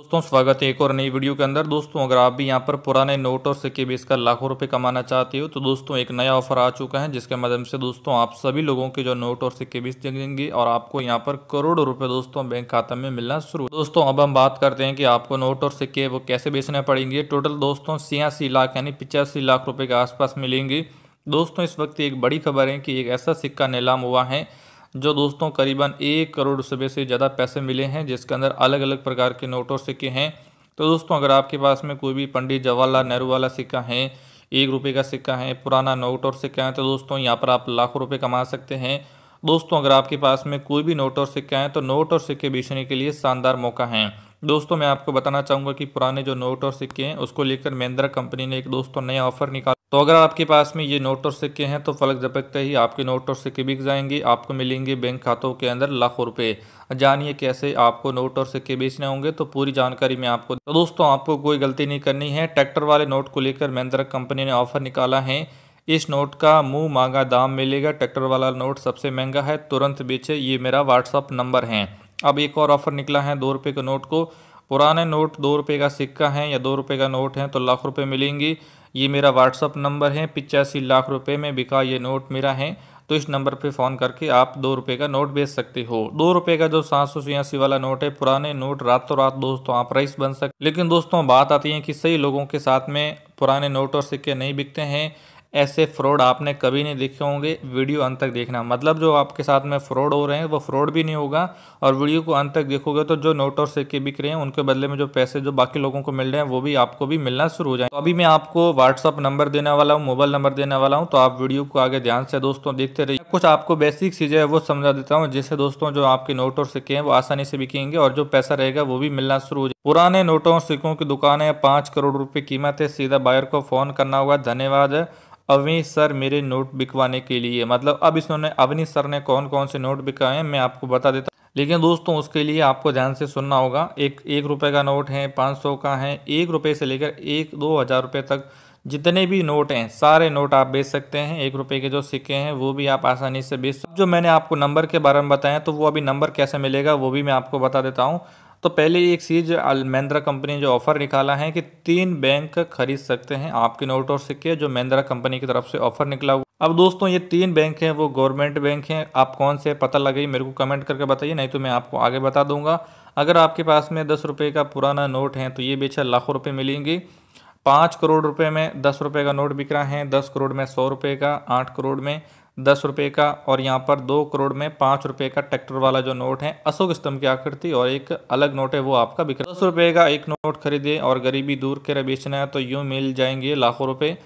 दोस्तों स्वागत है एक और नई वीडियो के अंदर दोस्तों अगर आप भी यहाँ पर पुराने नोट और सिक्के बेचकर लाखों रुपए कमाना चाहते हो तो दोस्तों एक नया ऑफर आ चुका है जिसके माध्यम से दोस्तों आप सभी लोगों के जो नोट और सिक्के बेच देंगे और आपको यहाँ पर करोड़ों रुपए दोस्तों बैंक खाते में मिलना शुरू दोस्तों अब हम बात करते हैं कि आपको नोट और सिक्के वो कैसे बेचने पड़ेंगे टोटल दोस्तों छियासी लाख यानी पिचासी लाख रुपये के आसपास मिलेंगे दोस्तों इस वक्त एक बड़ी खबर है कि एक ऐसा सिक्का नीलाम हुआ है जो दोस्तों करीबन एक करोड़ रुपये से ज़्यादा पैसे मिले हैं जिसके अंदर अलग अलग प्रकार के नोट और सिक्के हैं तो दोस्तों अगर आपके पास में कोई भी पंडित जवाहरलाल नेहरू वाला सिक्का है एक रुपये का सिक्का है पुराना नोट और सिक्का है तो दोस्तों यहाँ पर आप लाखों रुपये कमा सकते हैं दोस्तों अगर आपके पास में कोई भी नोट और सिक्का है तो नोट और सिक्के बेचने के लिए शानदार मौका है दोस्तों मैं आपको बताना चाहूँगा कि पुराने जो नोट और सिक्के हैं उसको लेकर महिंद्रा कंपनी ने एक दोस्तों नया ऑफर निकाला तो अगर आपके पास में ये नोट और सिक्के हैं तो फलक झपकते ही आपके नोट और सिक्के बिक जाएंगे आपको मिलेंगे बैंक खातों के अंदर लाखों रुपए जानिए कैसे आपको नोट और सिक्के बेचने होंगे तो पूरी जानकारी मैं आपको तो दोस्तों आपको कोई गलती नहीं करनी है ट्रैक्टर वाले नोट को लेकर महिंद्रा कंपनी ने ऑफर निकाला है इस नोट का मुंह मांगा दाम मिलेगा ट्रैक्टर वाला नोट सबसे महंगा है तुरंत बेचे ये मेरा व्हाट्सअप नंबर है अब एक और ऑफ़र निकला है दो रुपये के नोट को पुराने नोट दो रुपये का सिक्का है या दो रुपये का नोट है तो लाख रुपये मिलेंगी ये मेरा व्हाट्सअप नंबर है पिचासी लाख रुपये में बिका ये नोट मेरा है तो इस नंबर पे फ़ोन करके आप दो रुपये का नोट बेच सकते हो दो रुपये का जो सात सौ छियासी वाला नोट है पुराने नोट रातों तो रात दोस्तों आप प्राइस बन सकते लेकिन दोस्तों बात आती है कि सही लोगों के साथ में पुराने नोट और सिक्के नहीं बिकते हैं ऐसे फ्रॉड आपने कभी नहीं देखे होंगे वीडियो अंत तक देखना मतलब जो आपके साथ में फ्रॉड हो रहे हैं वो फ्रॉड भी नहीं होगा और वीडियो को अंत तक देखोगे तो जो नोट और सिक्के बिक रहे हैं उनके बदले में जो पैसे जो बाकी लोगों को मिल रहे हैं वो भी आपको भी मिलना शुरू हो जाए तो अभी मैं आपको व्हाट्सअप नंबर देने वाला हूँ मोबाइल नंबर देने वाला हूँ तो आप वीडियो को आगे ध्यान से दोस्तों देखते रहिए कुछ आपको बेसिक चीज़ें वो समझा देता हूँ जिससे दोस्तों जो आपके नोट और सिक्के हैं वो आसानी से बिकेंगे और जो पैसा रहेगा वो भी मिलना शुरू हो जाए पुराने नोटों और सिक्कों की दुकान है पाँच करोड़ रुपये कीमत है सीधा बायर को फ़ोन करना होगा धन्यवाद अवनी सर मेरे नोट बिकवाने के लिए मतलब अब इन्होंने अवनी सर ने कौन कौन से नोट बिकाए हैं मैं आपको बता देता हूँ लेकिन दोस्तों उसके लिए आपको ध्यान से सुनना होगा एक एक रुपये का नोट है पाँच सौ का है एक रुपये से लेकर एक दो हज़ार रुपये तक जितने भी नोट हैं सारे नोट आप बेच सकते हैं एक रुपये के जो सिक्के हैं वो भी आप आसानी से बेच सकते जो मैंने आपको नंबर के बारे में बताया तो वो अभी नंबर कैसे मिलेगा वो भी मैं आपको बता देता हूँ तो पहले एक चीज़ महिंद्रा कंपनी ने जो ऑफ़र निकाला है कि तीन बैंक खरीद सकते हैं आपके नोट और सिक्के जो महिंद्रा कंपनी की तरफ से ऑफ़र निकला हुआ अब दोस्तों ये तीन बैंक हैं वो गवर्नमेंट बैंक हैं आप कौन से पता लगे मेरे को कमेंट करके बताइए नहीं तो मैं आपको आगे बता दूंगा अगर आपके पास में दस रुपये का पुराना नोट है तो ये बेचा लाखों रुपये मिलेंगे पाँच करोड़ रुपये में दस रुपये का नोट बिक रहा है दस करोड़ में सौ रुपये का आठ करोड़ में दस रुपये का और यहाँ पर दो करोड़ में पाँच रुपये का ट्रैक्टर वाला जो नोट है अशोक स्तंभ की आकृति और एक अलग नोट है वो आपका बिक दस रुपये का एक नोट खरीदे और गरीबी दूर के बेचना है तो यूँ मिल जाएंगे लाखों रुपये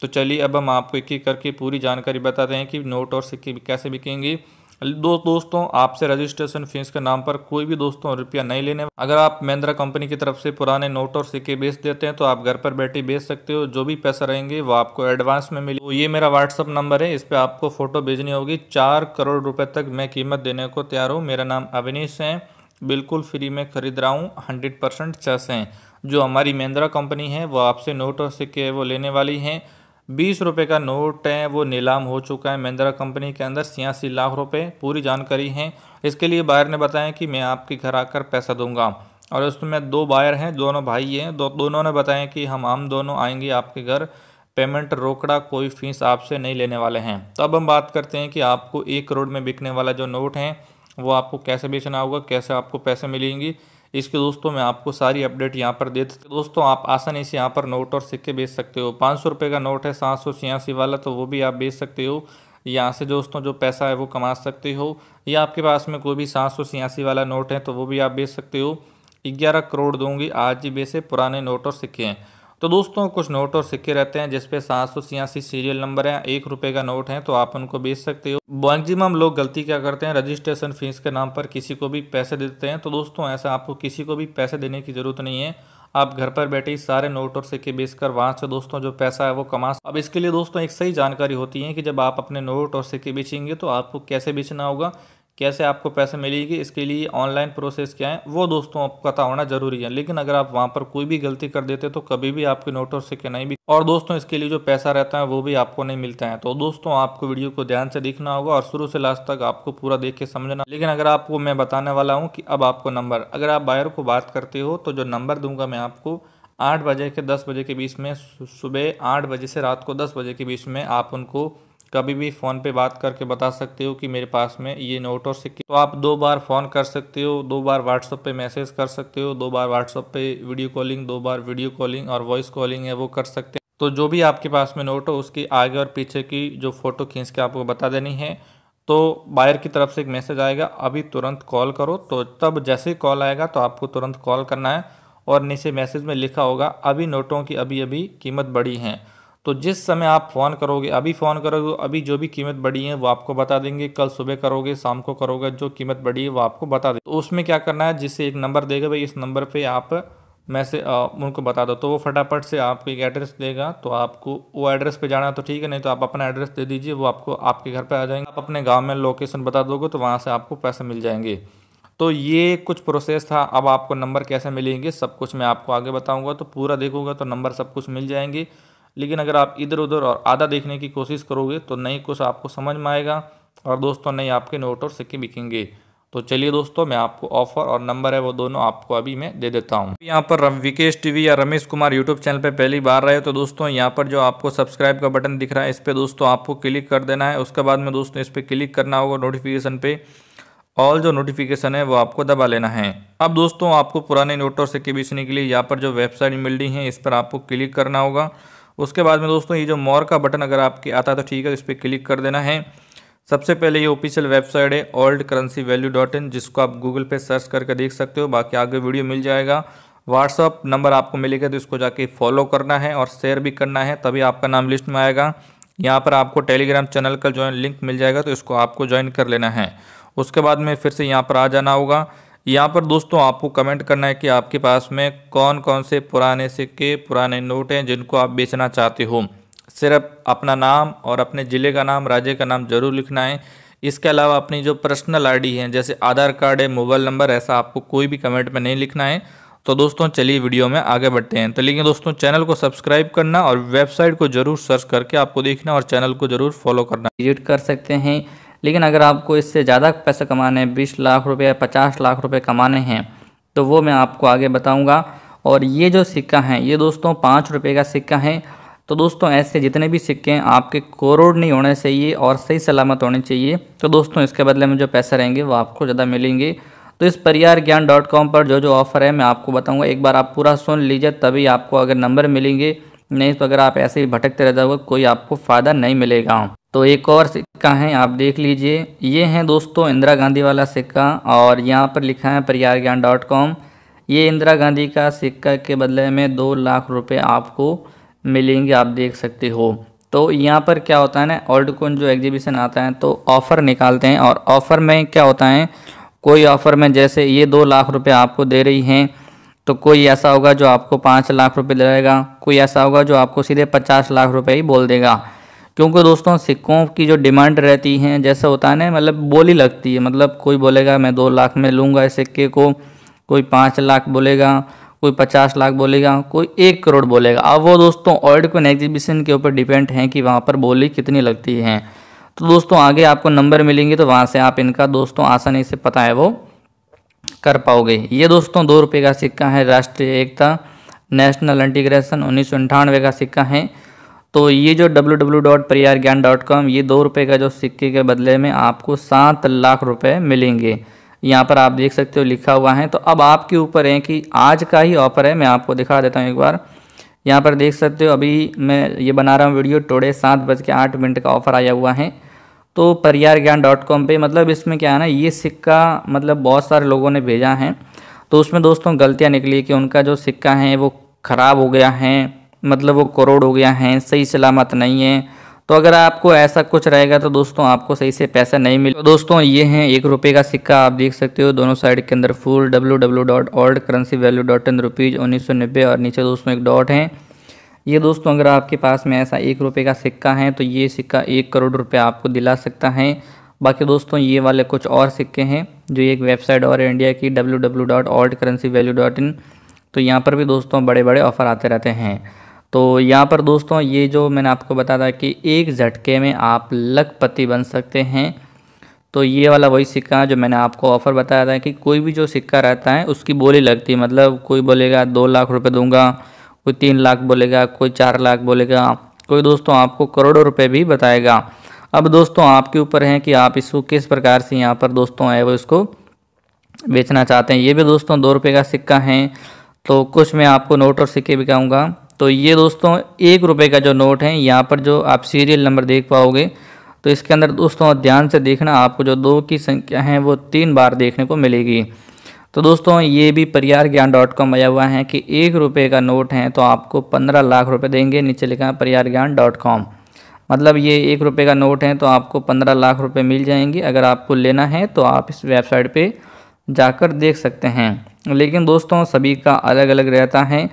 तो चलिए अब हम आपको एक एक करके पूरी जानकारी बताते हैं कि नोट और सिक्के कैसे बिकेंगे दो दोस्तों आपसे रजिस्ट्रेशन फीस के नाम पर कोई भी दोस्तों रुपया नहीं लेने अगर आप महिंद्रा कंपनी की तरफ से पुराने नोट और सिक्के बेच देते हैं तो आप घर पर बैठे बेच सकते हो जो भी पैसा रहेंगे वो आपको एडवांस में मिले तो ये मेरा व्हाट्सअप नंबर है इस पर आपको फोटो भेजनी होगी चार करोड़ रुपये तक मैं कीमत देने को तैयार हूँ मेरा नाम अविनीश है बिल्कुल फ्री में खरीद रहा हूँ हंड्रेड परसेंट हैं जो हमारी महिंद्रा कंपनी है वो आपसे नोट और सिक्के वो लेने वाली हैं बीस रुपए का नोट है वो नीलाम हो चुका है महिंद्रा कंपनी के अंदर छियासी लाख रुपए पूरी जानकारी है इसके लिए बायर ने बताया कि मैं आपके घर आकर पैसा दूंगा और उसमें दो बायर हैं दोनों भाई हैं दो दोनों ने बताया कि हम हम दोनों आएंगे आपके घर पेमेंट रोकड़ा कोई फीस आपसे नहीं लेने वाले हैं तो अब हम बात करते हैं कि आपको एक करोड़ में बिकने वाला जो नोट है वो आपको कैसे बेचना होगा कैसे आपको पैसे मिलेंगी इसके दोस्तों मैं आपको सारी अपडेट यहाँ पर दे हूँ दोस्तों आप आसानी से यहाँ पर नोट और सिक्के बेच सकते हो पाँच सौ का नोट है सात सौ छियासी वाला तो वो भी आप बेच सकते हो यहाँ से दोस्तों जो पैसा है वो कमा सकते हो या आपके पास में कोई भी सात सौ छियासी वाला नोट है तो वो भी आप बेच सकते हो ग्यारह करोड़ दूंगी आज ही बेसे पुराने नोट और सिक्के हैं तो दोस्तों कुछ नोट और सिक्के रहते हैं जिसपे सात सौ छियासी सीरियल नंबर है एक रुपए का नोट है तो आप उनको बेच सकते हो मैक्सिमम लोग गलती क्या करते हैं रजिस्ट्रेशन फीस के नाम पर किसी को भी पैसे देते हैं तो दोस्तों ऐसा आपको किसी को भी पैसे देने की ज़रूरत नहीं है आप घर पर बैठे ही सारे नोट और सिक्के बेचकर वहाँ से दोस्तों जो पैसा है वो कमा सकते अब इसके लिए दोस्तों एक सही जानकारी होती है कि जब आप अपने नोट और सिक्के बेचेंगे तो आपको कैसे बेचना होगा कैसे आपको पैसे मिलेगी इसके लिए ऑनलाइन प्रोसेस क्या है वो दोस्तों आपको पता होना जरूरी है लेकिन अगर आप वहाँ पर कोई भी गलती कर देते तो कभी भी आपके नोट और सिक्के नहीं भी और दोस्तों इसके लिए जो पैसा रहता है वो भी आपको नहीं मिलता है तो दोस्तों आपको वीडियो को ध्यान से देखना होगा और शुरू से लास्ट तक आपको पूरा देख के समझना लेकिन अगर आपको मैं बताने वाला हूँ कि अब आपको नंबर अगर आप बायर को बात करते हो तो जो नंबर दूंगा मैं आपको आठ बजे के दस बजे के बीच में सुबह आठ बजे से रात को दस बजे के बीच में आप उनको कभी भी फ़ोन पे बात करके बता सकते हो कि मेरे पास में ये नोट और सिक्के तो आप दो बार फ़ोन कर सकते हो दो बार व्हाट्सअप पे मैसेज कर सकते हो दो बार व्हाट्सअप पे वीडियो कॉलिंग दो बार वीडियो कॉलिंग और वॉइस कॉलिंग है वो कर सकते हैं तो जो भी आपके पास में नोट हो उसकी आगे और पीछे की जो फ़ोटो खींच के आपको बता देनी है तो बायर की तरफ से एक मैसेज आएगा अभी तुरंत कॉल करो तो तब जैसे ही कॉल आएगा तो आपको तुरंत कॉल करना है और नीचे मैसेज में लिखा होगा अभी नोटों की अभी अभी कीमत बढ़ी है तो जिस समय आप फ़ोन करोगे अभी फ़ोन करोगे अभी जो भी कीमत बढ़ी है वो आपको बता देंगे कल सुबह करोगे शाम को करोगे जो कीमत बढ़ी है वो आपको बता दें तो उसमें क्या करना है जिससे एक नंबर देगा भाई इस नंबर पे आप मैसेज उनको बता दो तो वो फटाफट से आपको एक एड्रेस देगा तो आपको वो एड्रेस पर जाना तो ठीक है नहीं तो आप अपना एड्रेस दे दीजिए वो आपको आपके घर पर आ जाएंगे आप अपने गाँव में लोकेशन बता दोगे तो वहाँ से आपको पैसे मिल जाएंगे तो ये कुछ प्रोसेस था अब आपको नंबर कैसे मिलेंगे सब कुछ मैं आपको आगे बताऊँगा तो पूरा देखूँगा तो नंबर सब कुछ मिल जाएंगे लेकिन अगर आप इधर उधर और आधा देखने की कोशिश करोगे तो नहीं कुछ आपको समझ में आएगा और दोस्तों नहीं आपके नोट और सिक्के बिकेंगे तो चलिए दोस्तों मैं आपको ऑफर और नंबर है वो दोनों आपको अभी मैं दे देता हूँ यहाँ पर विकेश टीवी या रमेश कुमार यूट्यूब चैनल पे पहली बार रहे तो दोस्तों यहाँ पर जो आपको सब्सक्राइब का बटन दिख रहा है इस पर दोस्तों आपको क्लिक कर देना है उसके बाद में दोस्तों इस पर क्लिक करना होगा नोटिफिकेशन पे ऑल जो नोटिफिकेशन है वो आपको दबा लेना है अब दोस्तों आपको पुराने नोट और सिक्के बेचने के लिए यहाँ पर जो वेबसाइट मिल रही है इस पर आपको क्लिक करना होगा उसके बाद में दोस्तों ये जो मोर का बटन अगर आपके आता है तो ठीक है इस पर क्लिक कर देना है सबसे पहले ये ऑफिशियल वेबसाइट है old currency value dot in जिसको आप गूगल पे सर्च करके देख सकते हो बाकी आगे वीडियो मिल जाएगा व्हाट्सअप नंबर आपको मिलेगा तो इसको जाके फॉलो करना है और शेयर भी करना है तभी आपका नाम लिस्ट में आएगा यहाँ पर आपको टेलीग्राम चैनल का ज्वाइन लिंक मिल जाएगा तो इसको आपको ज्वाइन कर लेना है उसके बाद में फिर से यहाँ पर आ जाना होगा यहाँ पर दोस्तों आपको कमेंट करना है कि आपके पास में कौन कौन से पुराने सिक्के पुराने नोट हैं जिनको आप बेचना चाहते हो सिर्फ अपना नाम और अपने ज़िले का नाम राज्य का नाम जरूर लिखना है इसके अलावा अपनी जो पर्सनल आईडी है जैसे आधार कार्ड है मोबाइल नंबर ऐसा आपको कोई भी कमेंट में नहीं लिखना है तो दोस्तों चलिए वीडियो में आगे बढ़ते हैं तो लेकिन दोस्तों चैनल को सब्सक्राइब करना और वेबसाइट को जरूर सर्च करके आपको देखना और चैनल को जरूर फॉलो करना विजिट कर सकते हैं लेकिन अगर आपको इससे ज़्यादा पैसा कमाने हैं बीस लाख रुपये पचास लाख रुपये कमाने हैं तो वो मैं आपको आगे बताऊँगा और ये जो सिक्का है ये दोस्तों पाँच रुपये का सिक्का है तो दोस्तों ऐसे जितने भी सिक्के हैं आपके करोड़ नहीं होने चाहिए और सही सलामत होने चाहिए तो दोस्तों इसके बदले में जो पैसे रहेंगे वो आपको ज़्यादा मिलेंगे तो इस परियार ज्ञान डॉट कॉम पर जो जो ऑफ़र है मैं आपको बताऊंगा एक बार आप पूरा सुन लीजिए तभी आपको अगर नंबर मिलेंगे नहीं तो अगर आप ऐसे ही भटकते रह जाओगे कोई आपको फ़ायदा नहीं मिलेगा तो एक और सिक्का है आप देख लीजिए ये हैं दोस्तों इंदिरा गांधी वाला सिक्का और यहाँ पर लिखा है परियार ज्ञान डॉट कॉम ये इंदिरा गांधी का सिक्का के बदले में दो लाख रुपए आपको मिलेंगे आप देख सकते हो तो यहाँ पर क्या होता है ना ओल्ड कोइन जो एग्जीबिशन आता है तो ऑफ़र निकालते हैं और ऑफ़र में क्या होता है कोई ऑफ़र में जैसे ये दो लाख रुपये आपको दे रही हैं तो कोई ऐसा होगा जो आपको पाँच लाख रुपये दे कोई ऐसा होगा जो आपको सीधे पचास लाख रुपये ही बोल देगा क्योंकि दोस्तों सिक्कों की जो डिमांड रहती हैं जैसे होता है ना मतलब बोली लगती है मतलब कोई बोलेगा मैं दो लाख में लूँगा इस सिक्के को कोई पाँच लाख बोलेगा कोई पचास लाख बोलेगा कोई एक करोड़ बोलेगा अब वो दोस्तों ऑर्ड कोइन एग्जीबिशन के ऊपर डिपेंड हैं कि वहाँ पर बोली कितनी लगती है तो दोस्तों आगे आपको नंबर मिलेंगे तो वहाँ से आप इनका दोस्तों आसानी से पता है वो कर पाओगे ये दोस्तों दो रुपये का सिक्का है राष्ट्रीय एकता नेशनल इंटीग्रेशन उन्नीस का सिक्का है तो ये जो डब्ल्यू डब्ल्यू डॉट परियार ज्ञान डॉट कॉम ये दो रुपये का जो सिक्के के बदले में आपको सात लाख रुपए मिलेंगे यहाँ पर आप देख सकते हो लिखा हुआ है तो अब आपके ऊपर है कि आज का ही ऑफर है मैं आपको दिखा देता हूँ एक बार यहाँ पर देख सकते हो अभी मैं ये बना रहा हूँ वीडियो टोड़े सात बज के आठ मिनट का ऑफर आया हुआ है तो परियार ज्ञान डॉट कॉम पर मतलब इसमें क्या है ना ये सिक्का मतलब बहुत सारे लोगों ने भेजा है तो उसमें दोस्तों गलतियाँ निकली कि उनका जो सिक्का है वो ख़राब हो गया है मतलब वो करोड़ हो गया है सही सलामत नहीं है तो अगर आपको ऐसा कुछ रहेगा तो दोस्तों आपको सही से पैसा नहीं मिले तो दोस्तों ये हैं एक रुपये का सिक्का आप देख सकते हो दोनों साइड के अंदर full W W dot old currency value dot in rupees उन्नीस सौ नब्बे और नीचे दोस्तों एक डॉट है ये दोस्तों अगर आपके पास में ऐसा एक रुपये का सिक्का है तो ये सिक्का एक करोड़ रुपये आपको दिला सकता है बाकी दोस्तों ये वाले कुछ और सिक्के हैं जो एक वेबसाइट और इंडिया की W W dot old currency value dot in तो यहाँ पर भी दोस्तों बड़े बड़े ऑफ़र आते रहते हैं तो यहाँ पर दोस्तों ये जो मैंने आपको बताया था कि एक झटके में आप लखपति बन सकते हैं तो ये वाला वही सिक्का जो मैंने आपको ऑफ़र बताया था कि कोई भी जो सिक्का रहता है उसकी बोली लगती है मतलब कोई बोलेगा दो लाख रुपए दूंगा कोई तीन लाख बोलेगा कोई चार लाख बोलेगा कोई दोस्तों आपको करोड़ों रुपए भी बताएगा अब दोस्तों आपके ऊपर है कि आप इसको किस प्रकार से यहाँ पर दोस्तों है वो इसको बेचना चाहते हैं ये भी दोस्तों दो रुपये का सिक्का है तो कुछ मैं आपको नोट और सिक्के बिकाऊँगा तो ये दोस्तों एक रुपये का जो नोट है यहाँ पर जो आप सीरियल नंबर देख पाओगे तो इसके अंदर दोस्तों ध्यान से देखना आपको जो दो की संख्या है वो तीन बार देखने को मिलेगी तो दोस्तों ये भी परियार ज्ञान डॉट कॉम आया हुआ है कि एक रुपये का नोट है तो आपको पंद्रह लाख रुपये देंगे नीचे लिखा है परियार ज्ञान डॉट कॉम मतलब ये एक रुपये का नोट है तो आपको पंद्रह लाख रुपये मिल जाएंगे अगर आपको लेना है तो आप इस वेबसाइट पर जाकर देख सकते हैं लेकिन दोस्तों सभी का अलग अलग रहता है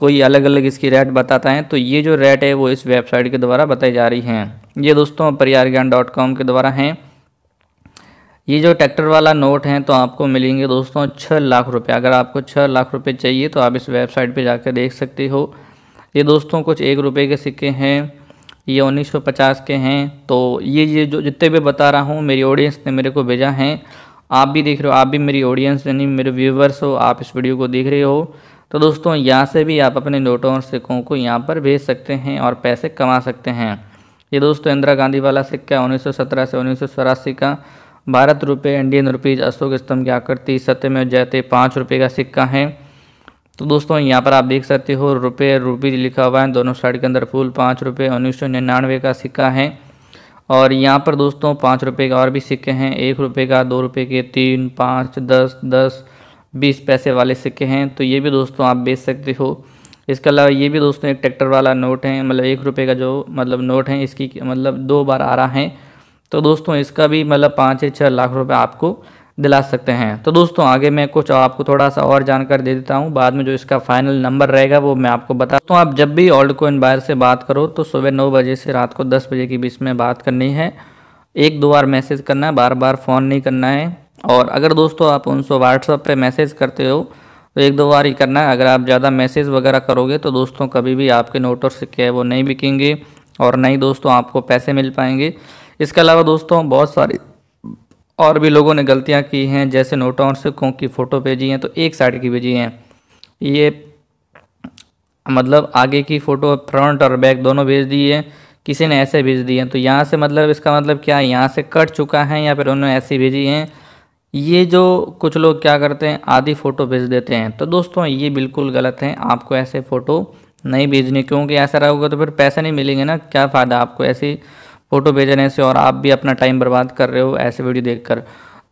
कोई अलग अलग इसकी रेट बताता है तो ये जो रेट है वो इस वेबसाइट के द्वारा बताई जा रही हैं ये दोस्तों परियार ज्ञान डॉट कॉम के द्वारा हैं ये जो ट्रैक्टर वाला नोट हैं तो आपको मिलेंगे दोस्तों छः लाख रुपये अगर आपको छः लाख रुपये चाहिए तो आप इस वेबसाइट पर जाकर देख सकते हो ये दोस्तों कुछ एक रुपये के सिक्के हैं ये उन्नीस सौ पचास के हैं तो ये ये जो जितने भी बता रहा हूँ मेरी ऑडियंस ने मेरे को भेजा है आप भी देख रहे हो आप भी मेरी ऑडियंस यानी मेरे व्यूवर्स हो आप इस वीडियो को देख रहे हो तो दोस्तों यहाँ से भी आप अपने नोटों और सिक्कों को यहाँ पर भेज सकते हैं और पैसे कमा सकते हैं ये दोस्तों इंदिरा गांधी वाला सिक्का उन्नीस से उन्नीस का भारत रुपये इंडियन रुपीज़ अशोक स्तंभ की आकृति सत्य में जयते पाँच रुपये का सिक्का है तो दोस्तों यहाँ पर आप देख सकते हो रुपये रुपीज लिखा हुआ है दोनों साइड के अंदर फूल पाँच रुपये उन्नीस सौ निन्यानवे का सिक्का है और यहाँ पर दोस्तों पाँच रुपये का और भी सिक्के हैं एक रुपये का दो रुपये के तीन पाँच दस दस बीस पैसे वाले सिक्के हैं तो ये भी दोस्तों आप बेच सकते हो इसके अलावा ये भी दोस्तों एक ट्रैक्टर वाला नोट है मतलब एक रुपये का जो मतलब नोट है इसकी मतलब दो बार आ रहा है तो दोस्तों इसका भी मतलब पाँच या छः लाख रुपये आपको दिला सकते हैं तो दोस्तों आगे मैं कुछ आपको थोड़ा सा और जानकारी दे देता हूँ बाद में जो इसका फाइनल नंबर रहेगा वो मैं आपको बता तो आप जब भी ओल्ड कोइन बायर से बात करो तो सुबह नौ बजे से रात को दस बजे के बीच में बात करनी है एक दो बार मैसेज करना है बार बार फ़ोन नहीं करना है और अगर दोस्तों आप उनसे व्हाट्सअप पे मैसेज करते हो तो एक दो बार ही करना है अगर आप ज़्यादा मैसेज वगैरह करोगे तो दोस्तों कभी भी आपके नोट और सिक्के वो नहीं बिकेंगे और नहीं दोस्तों आपको पैसे मिल पाएंगे इसके अलावा दोस्तों बहुत सारी और भी लोगों ने गलतियाँ की हैं जैसे नोटों और सिक्कों की फ़ोटो भेजी हैं तो एक साइड की भेजी हैं ये मतलब आगे की फ़ोटो फ्रंट और बैक दोनों भेज दी है किसी ने ऐसे भेज दिए हैं तो यहाँ से मतलब इसका मतलब क्या है यहाँ से कट चुका है या फिर उन्होंने ऐसी भेजी हैं ये जो कुछ लोग क्या करते हैं आधी फ़ोटो भेज देते हैं तो दोस्तों ये बिल्कुल गलत है आपको ऐसे फ़ोटो नहीं भेजने क्योंकि ऐसा रहोगे तो फिर पैसे नहीं मिलेंगे ना क्या फ़ायदा आपको ऐसी फ़ोटो भेजने से और आप भी अपना टाइम बर्बाद कर रहे हो ऐसे वीडियो देखकर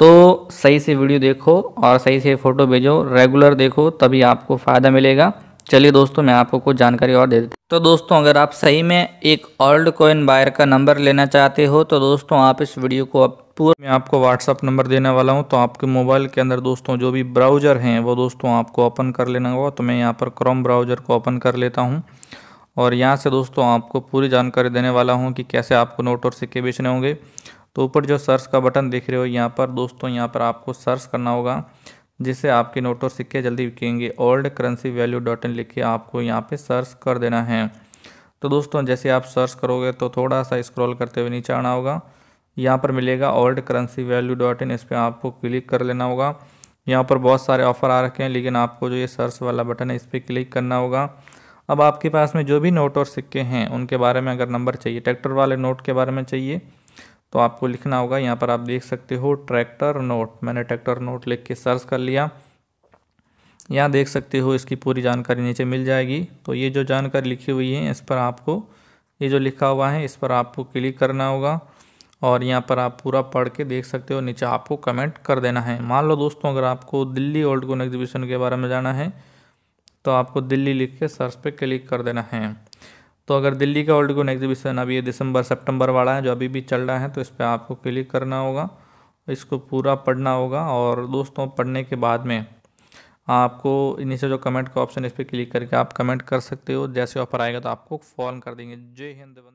तो सही से वीडियो देखो और सही से फ़ोटो भेजो रेगुलर देखो तभी आपको फ़ायदा मिलेगा चलिए दोस्तों मैं आपको कुछ जानकारी और दे देता तो दोस्तों अगर आप सही में एक ओल्ड कोइन बायर का नंबर लेना चाहते हो तो दोस्तों आप इस वीडियो को पूरा मैं आपको व्हाट्सअप नंबर देने वाला हूँ तो आपके मोबाइल के अंदर दोस्तों जो भी ब्राउज़र हैं वो दोस्तों आपको ओपन कर लेना होगा तो मैं यहाँ पर क्रोम ब्राउज़र को ओपन कर लेता हूँ और यहाँ से दोस्तों आपको पूरी जानकारी देने वाला हूँ कि कैसे आपको नोट और सिक्के बेचने होंगे तो ऊपर जो सर्च का बटन दिख रहे हो यहाँ पर दोस्तों यहाँ पर आपको सर्च करना होगा जिससे आपके नोट और सिक्के जल्दी बिकेंगे old currency value dot in लिख के आपको यहाँ पे सर्च कर देना है तो दोस्तों जैसे आप सर्च करोगे तो थोड़ा सा स्क्रॉल करते हुए नीचे आना होगा यहाँ पर मिलेगा old currency value dot in इस पर आपको क्लिक कर लेना होगा यहाँ पर बहुत सारे ऑफ़र आ रखे हैं लेकिन आपको जो ये सर्च वाला बटन है इस पर क्लिक करना होगा अब आपके पास में जो भी नोट और सिक्के हैं उनके बारे में अगर नंबर चाहिए ट्रैक्टर वाले नोट के बारे में चाहिए तो आपको लिखना होगा यहाँ पर आप देख सकते हो ट्रैक्टर नोट मैंने ट्रैक्टर नोट लिख के सर्च कर लिया यहाँ देख सकते हो इसकी पूरी जानकारी नीचे मिल जाएगी तो ये जो जानकारी लिखी हुई है इस पर आपको ये जो लिखा हुआ है इस पर आपको क्लिक करना होगा और यहाँ पर आप पूरा पढ़ के देख सकते हो नीचे आपको कमेंट कर देना है मान लो दोस्तों अगर आपको दिल्ली ओल्ड गोन एग्जीबिशन के बारे में जाना है तो आपको दिल्ली लिख के सर्च पे क्लिक कर देना है तो अगर दिल्ली का ओल्ड गोन एग्जीबिशन अभी ये दिसंबर सितंबर वाला है जो अभी भी चल रहा है तो इस पर आपको क्लिक करना होगा इसको पूरा पढ़ना होगा और दोस्तों पढ़ने के बाद में आपको नीचे जो कमेंट का ऑप्शन इस पर क्लिक करके आप कमेंट कर सकते हो जैसे ऑफर आएगा तो आपको फॉर्म कर देंगे जय हिंद